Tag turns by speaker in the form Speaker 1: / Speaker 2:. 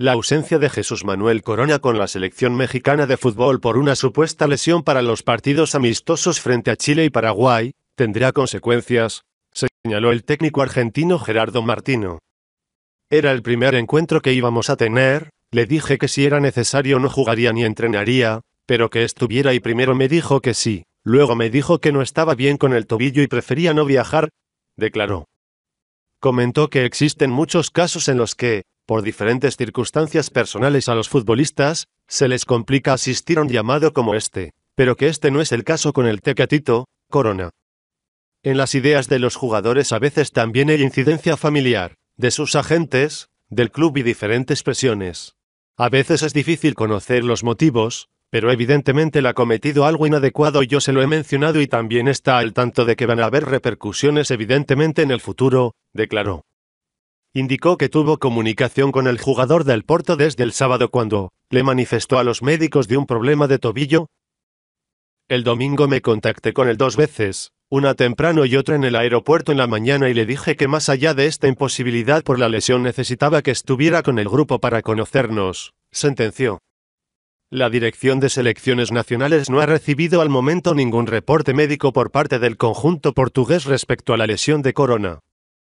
Speaker 1: La ausencia de Jesús Manuel Corona con la selección mexicana de fútbol por una supuesta lesión para los partidos amistosos frente a Chile y Paraguay, tendrá consecuencias, señaló el técnico argentino Gerardo Martino. Era el primer encuentro que íbamos a tener, le dije que si era necesario no jugaría ni entrenaría, pero que estuviera y primero me dijo que sí, luego me dijo que no estaba bien con el tobillo y prefería no viajar, declaró. Comentó que existen muchos casos en los que, por diferentes circunstancias personales a los futbolistas, se les complica asistir a un llamado como este, pero que este no es el caso con el Tecatito, Corona. En las ideas de los jugadores a veces también hay incidencia familiar, de sus agentes, del club y diferentes presiones. A veces es difícil conocer los motivos, pero evidentemente él ha cometido algo inadecuado y yo se lo he mencionado y también está al tanto de que van a haber repercusiones evidentemente en el futuro, declaró. Indicó que tuvo comunicación con el jugador del Porto desde el sábado cuando le manifestó a los médicos de un problema de tobillo. El domingo me contacté con él dos veces, una temprano y otra en el aeropuerto en la mañana y le dije que más allá de esta imposibilidad por la lesión necesitaba que estuviera con el grupo para conocernos, sentenció. La Dirección de Selecciones Nacionales no ha recibido al momento ningún reporte médico por parte del conjunto portugués respecto a la lesión de corona.